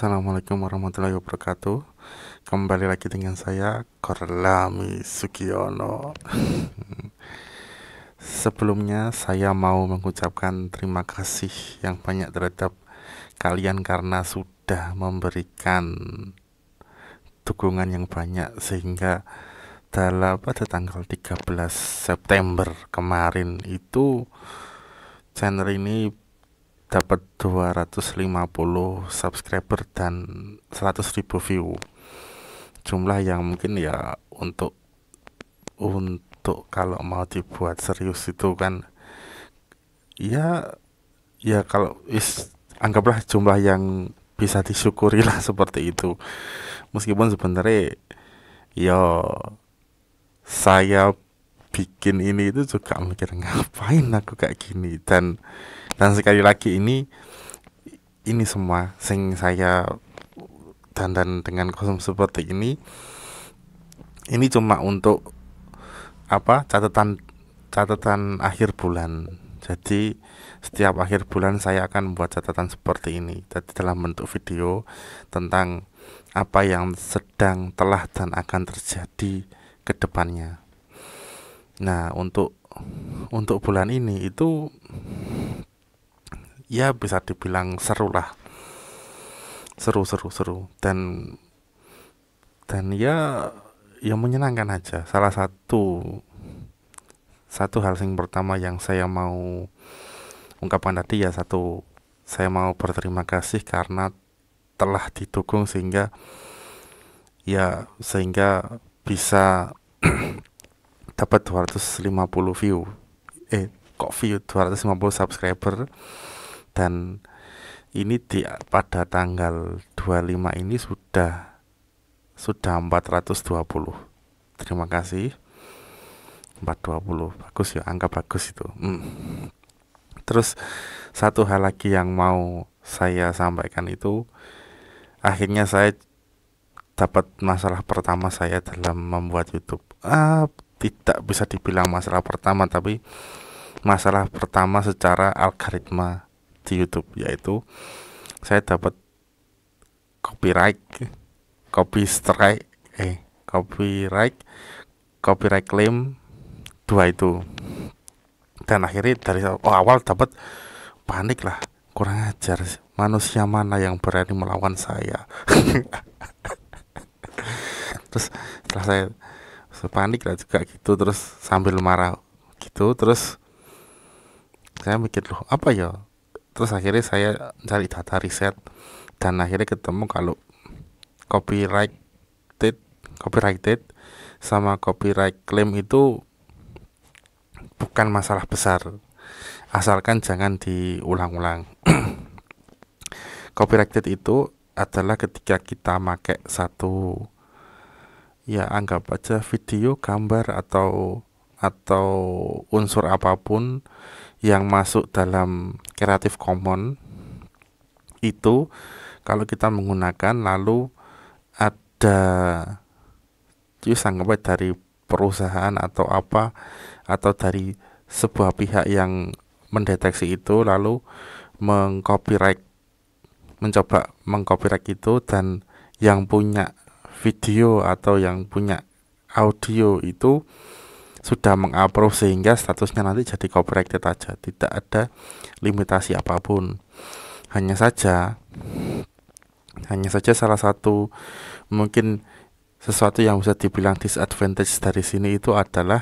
Assalamualaikum warahmatullahi wabarakatuh Kembali lagi dengan saya Korlami Sukiono Sebelumnya saya mau mengucapkan terima kasih yang banyak terhadap kalian karena sudah memberikan dukungan yang banyak sehingga dalam pada tanggal 13 September kemarin itu channel ini dapat 250 subscriber dan seratus ribu view jumlah yang mungkin ya untuk untuk kalau mau dibuat serius itu kan ya ya kalau is anggaplah jumlah yang bisa disyukuri lah seperti itu meskipun sebenarnya ya saya bikin ini itu juga mikir ngapain aku kayak gini dan dan sekali lagi ini ini semua sing saya dan dan dengan kosong seperti ini ini cuma untuk apa catatan catatan akhir bulan jadi setiap akhir bulan saya akan membuat catatan seperti ini jadi dalam bentuk video tentang apa yang sedang telah dan akan terjadi ke depannya Nah, untuk untuk bulan ini itu ya bisa dibilang seru lah. Seru seru seru dan dan ya ya menyenangkan aja. Salah satu satu hal yang pertama yang saya mau ungkapkan tadi ya satu saya mau berterima kasih karena telah didukung sehingga ya sehingga bisa dapat 250 view eh kok view 250 subscriber dan ini di pada tanggal 25 ini sudah sudah 420 terima kasih 420 bagus ya angka bagus itu hmm. terus satu hal lagi yang mau saya sampaikan itu akhirnya saya dapat masalah pertama saya dalam membuat YouTube. Uh, tidak bisa dibilang masalah pertama tapi masalah pertama secara algoritma di YouTube yaitu saya dapat copyright copy strike eh copyright copyright claim dua itu dan akhirnya dari oh, awal dapat panik lah kurang ajar manusia mana yang berani melawan saya terus setelah saya sepanik lah juga gitu terus sambil marah gitu terus saya mikir loh apa ya terus akhirnya saya cari data riset dan akhirnya ketemu kalau copyrighted copyrighted sama copyright claim itu bukan masalah besar asalkan jangan diulang-ulang copyrighted itu adalah ketika kita pakai satu ya anggap aja video, gambar atau atau unsur apapun yang masuk dalam Creative Commons itu kalau kita menggunakan lalu ada itu sanggup dari perusahaan atau apa atau dari sebuah pihak yang mendeteksi itu lalu mengcopyright mencoba mengcopyright itu dan yang punya video atau yang punya audio itu sudah mengupload sehingga statusnya nanti jadi copyrighted aja tidak ada limitasi apapun hanya saja hanya saja salah satu mungkin sesuatu yang bisa dibilang disadvantage dari sini itu adalah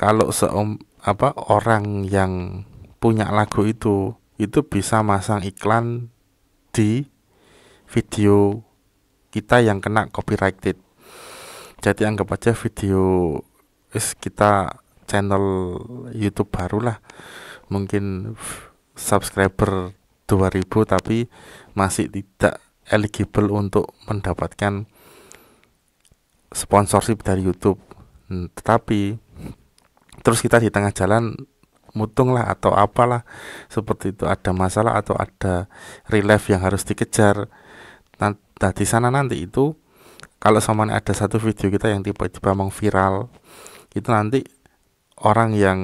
kalau seom apa orang yang punya lagu itu itu bisa masang iklan di video kita yang kena copyrighted jadi anggap aja video is kita channel YouTube barulah mungkin subscriber 2000 tapi masih tidak eligible untuk mendapatkan sponsorship dari YouTube. Hmm, tetapi terus kita di tengah jalan mutung lah atau apalah seperti itu ada masalah atau ada relief yang harus dikejar Nah, di sana nanti itu kalau sama ada satu video kita yang tiba-tiba mengviral, itu nanti orang yang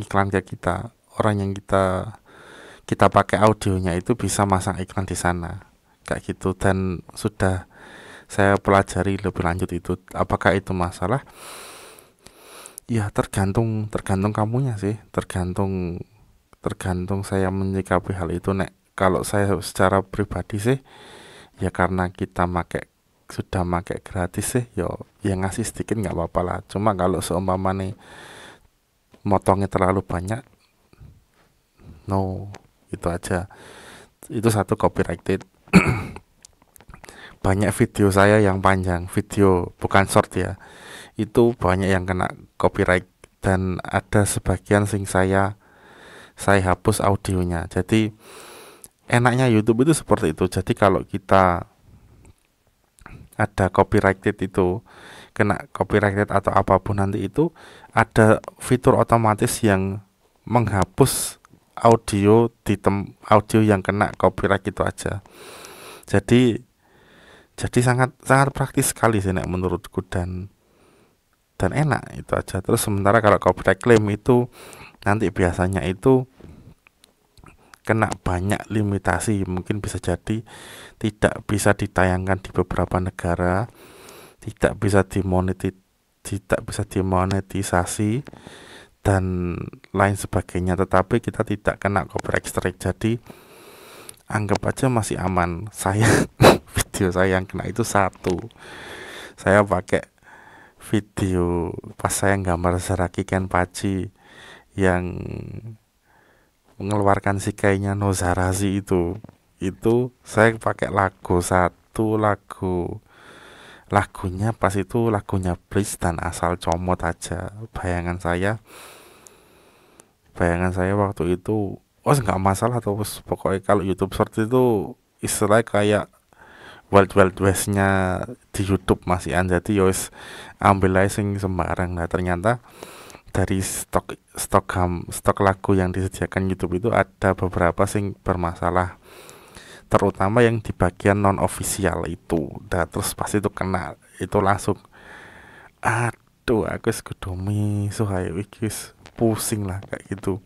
iklan ke kita, orang yang kita kita pakai audionya itu bisa masang iklan di sana. Kayak gitu dan sudah saya pelajari lebih lanjut itu apakah itu masalah? Ya, tergantung tergantung kamunya sih, tergantung tergantung saya menyikapi hal itu nek kalau saya secara pribadi sih ya karena kita make sudah make gratis sih yo ya, ya ngasih sedikit nggak apa-apa lah cuma kalau seumpama nih motongnya terlalu banyak no itu aja itu satu copyrighted banyak video saya yang panjang video bukan short ya itu banyak yang kena copyright dan ada sebagian sing saya saya hapus audionya jadi enaknya YouTube itu seperti itu. Jadi kalau kita ada copyrighted itu kena copyrighted atau apapun nanti itu ada fitur otomatis yang menghapus audio di tem audio yang kena copyright itu aja. Jadi jadi sangat sangat praktis sekali sih menurutku dan dan enak itu aja. Terus sementara kalau copyright claim itu nanti biasanya itu kena banyak limitasi mungkin bisa jadi tidak bisa ditayangkan di beberapa negara tidak bisa dimoneti tidak bisa dimonetisasi dan lain sebagainya tetapi kita tidak kena copyright strike jadi anggap aja masih aman saya video saya yang kena itu satu saya pakai video pas saya gambar Ken Paci yang mengeluarkan si kayaknya Nozarazi itu itu saya pakai lagu satu lagu lagunya pas itu lagunya Bliss dan asal comot aja bayangan saya bayangan saya waktu itu oh nggak masalah tuh pokoknya kalau YouTube short itu istilah kayak Wild Wild Westnya di YouTube masih jadi yo ya ambil sing sembarang nah ternyata dari stok stok ham, stok lagu yang disediakan YouTube itu ada beberapa sing bermasalah terutama yang di bagian non official itu dan nah, terus pasti itu kena itu langsung aduh aku sekudomi suhayo wikis pusing lah kayak gitu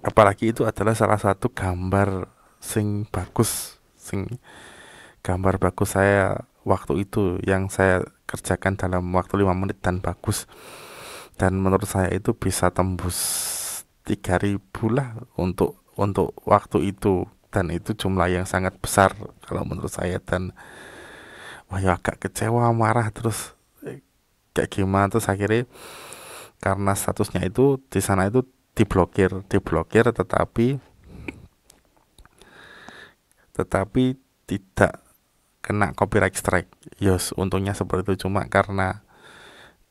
apalagi itu adalah salah satu gambar sing bagus sing gambar bagus saya waktu itu yang saya kerjakan dalam waktu lima menit dan bagus dan menurut saya itu bisa tembus 3000 lah untuk untuk waktu itu dan itu jumlah yang sangat besar kalau menurut saya dan wah ya agak kecewa marah terus eh, kayak gimana terus akhirnya karena statusnya itu di sana itu diblokir diblokir tetapi tetapi tidak kena copyright strike. Yos, untungnya seperti itu cuma karena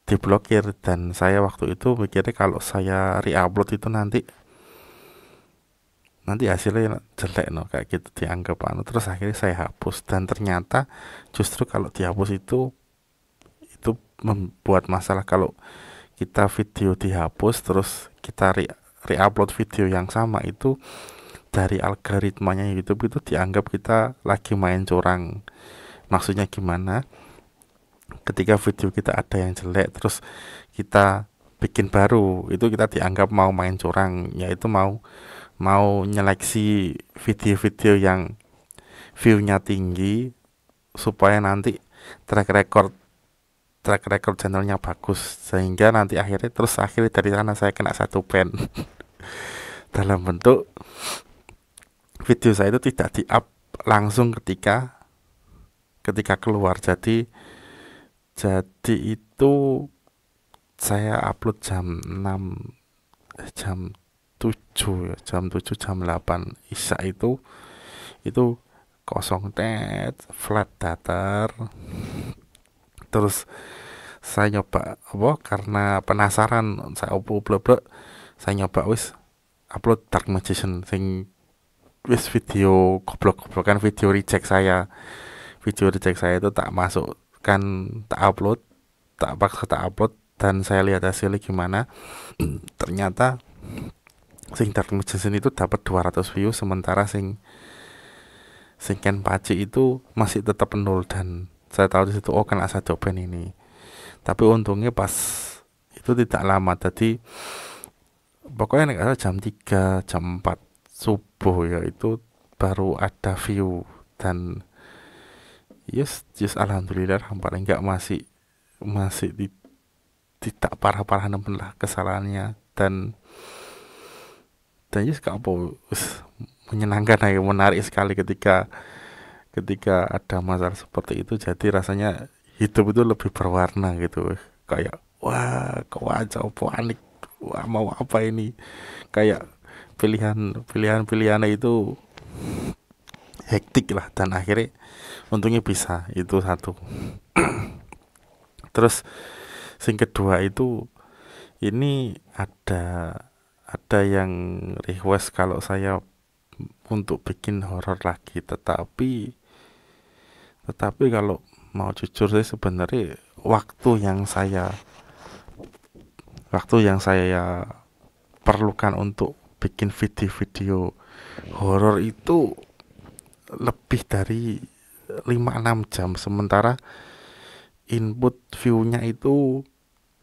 diblokir dan saya waktu itu mikirnya kalau saya reupload itu nanti nanti hasilnya jelek no kayak gitu dianggap anu terus akhirnya saya hapus dan ternyata justru kalau dihapus itu itu membuat masalah kalau kita video dihapus terus kita re reupload video yang sama itu dari algoritmanya YouTube itu dianggap kita lagi main curang maksudnya gimana ketika video kita ada yang jelek terus kita bikin baru itu kita dianggap mau main curang yaitu mau mau nyeleksi video-video yang viewnya tinggi supaya nanti track record track record channelnya bagus sehingga nanti akhirnya terus akhirnya dari sana saya kena satu pen dalam bentuk video saya itu tidak di up langsung ketika ketika keluar jadi jadi itu saya upload jam 6 eh, jam 7 ya, jam 7 jam 8 isya itu itu kosong tet flat datar terus saya nyoba apa karena penasaran saya upload upload saya nyoba wis upload dark magician sing wis video goblok-goblokan video reject saya video reject saya itu tak masuk akan tak upload tak paksa tak upload dan saya lihat hasilnya gimana ternyata sing Dark Magician itu dapat 200 view sementara sing sing Ken Paci itu masih tetap nol dan saya tahu di situ oh kan asa cobain ini tapi untungnya pas itu tidak lama tadi pokoknya nggak jam 3 jam 4 subuh ya itu baru ada view dan yes yes alhamdulillah hampir enggak masih masih di, tidak parah-parah namun lah kesalahannya dan dan yes apa menyenangkan ya menarik sekali ketika ketika ada masalah seperti itu jadi rasanya hidup itu lebih berwarna gitu kayak wah kacau panik wah mau apa ini kayak pilihan pilihan pilihannya itu hektik lah dan akhirnya untungnya bisa itu satu terus sing kedua itu ini ada ada yang request kalau saya untuk bikin horor lagi tetapi tetapi kalau mau jujur sih sebenarnya waktu yang saya waktu yang saya perlukan untuk bikin video-video horor itu lebih dari 5-6 jam sementara input view-nya itu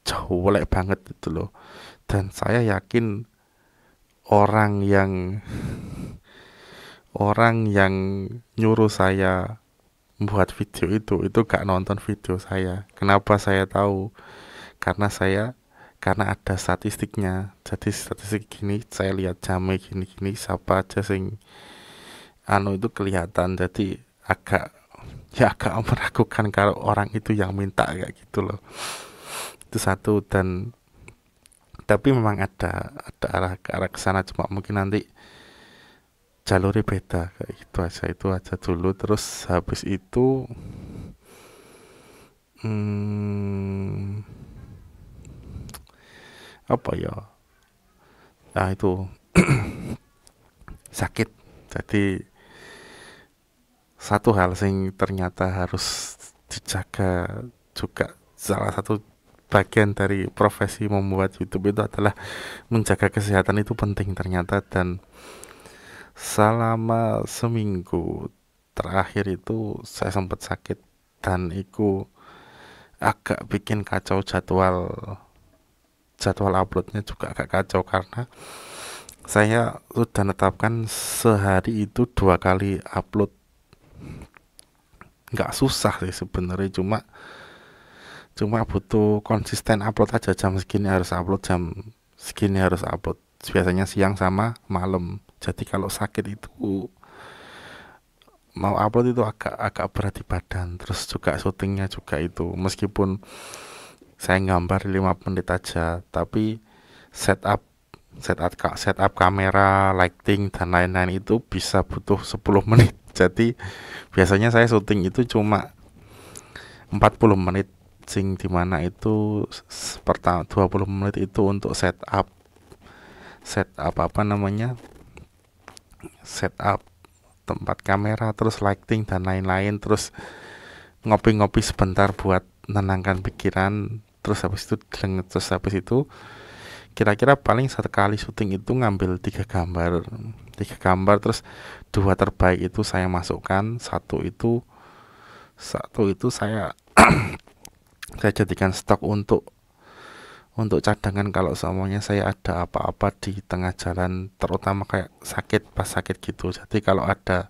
jauh banget itu loh dan saya yakin orang yang orang yang nyuruh saya buat video itu itu gak nonton video saya kenapa saya tahu karena saya karena ada statistiknya jadi statistik gini saya lihat jamnya gini gini siapa aja sing anu itu kelihatan jadi agak ya agak meragukan kalau orang itu yang minta kayak gitu loh itu satu dan tapi memang ada ada arah ke arah kesana cuma mungkin nanti jalurnya beda kayak gitu aja itu aja dulu terus habis itu hmm, apa ya nah itu sakit jadi satu hal sing ternyata harus dijaga juga salah satu bagian dari profesi membuat YouTube itu adalah menjaga kesehatan itu penting ternyata dan selama seminggu terakhir itu saya sempat sakit dan itu agak bikin kacau jadwal jadwal uploadnya juga agak kacau karena saya sudah menetapkan sehari itu dua kali upload nggak susah sih sebenarnya cuma cuma butuh konsisten upload aja jam segini harus upload jam segini harus upload biasanya siang sama malam jadi kalau sakit itu mau upload itu agak agak berat di badan terus juga syutingnya juga itu meskipun saya gambar lima menit aja tapi setup setup setup kamera, lighting dan lain-lain itu bisa butuh 10 menit. Jadi biasanya saya syuting itu cuma 40 menit sing dimana itu pertama 20 menit itu untuk setup setup apa namanya setup tempat kamera terus lighting dan lain-lain terus ngopi-ngopi sebentar buat menenangkan pikiran terus habis itu terus habis itu kira-kira paling sekali syuting itu ngambil tiga gambar tiga gambar terus dua terbaik itu saya masukkan satu itu satu itu saya saya jadikan stok untuk untuk cadangan kalau semuanya saya ada apa-apa di tengah jalan terutama kayak sakit pas sakit gitu jadi kalau ada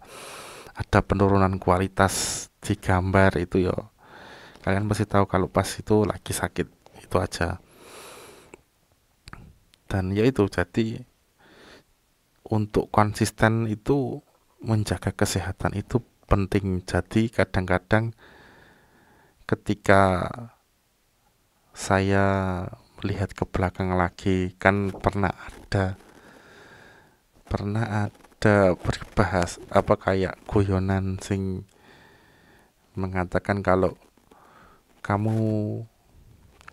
ada penurunan kualitas di gambar itu yo kalian pasti tahu kalau pas itu lagi sakit itu aja dan yaitu jadi untuk konsisten itu menjaga kesehatan itu penting jadi kadang-kadang ketika saya melihat ke belakang lagi kan pernah ada pernah ada berbahas apa kayak guyonan sing mengatakan kalau kamu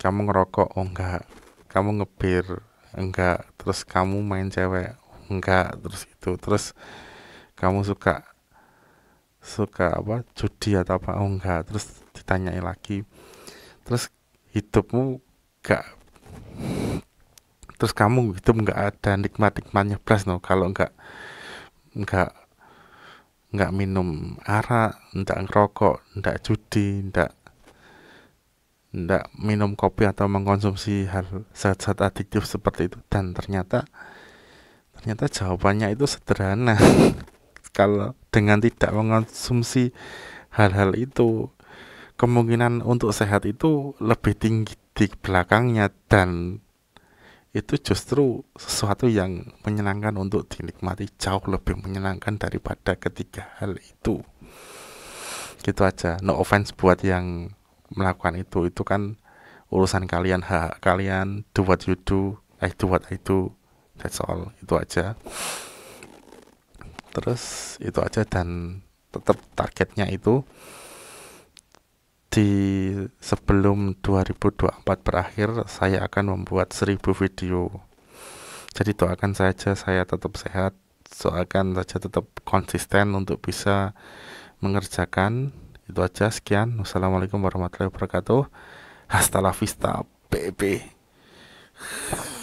kamu ngerokok oh enggak kamu ngebir enggak terus kamu main cewek enggak terus itu terus kamu suka suka apa judi atau apa oh enggak terus ditanyai lagi terus hidupmu enggak terus kamu hidup enggak ada nikmat nikmatnya plus no kalau enggak enggak enggak minum arak enggak ngerokok enggak judi enggak tidak minum kopi atau mengkonsumsi hal zat-zat adiktif seperti itu dan ternyata ternyata jawabannya itu sederhana kalau dengan tidak mengkonsumsi hal-hal itu kemungkinan untuk sehat itu lebih tinggi di belakangnya dan itu justru sesuatu yang menyenangkan untuk dinikmati jauh lebih menyenangkan daripada ketiga hal itu gitu aja no offense buat yang melakukan itu itu kan urusan kalian hak kalian do what you do I do what I do that's all itu aja terus itu aja dan tetap targetnya itu di sebelum 2024 berakhir saya akan membuat 1000 video jadi doakan saja saya tetap sehat doakan saja tetap konsisten untuk bisa mengerjakan itu aja sekian. Wassalamualaikum warahmatullahi wabarakatuh. Hasta la vista, baby.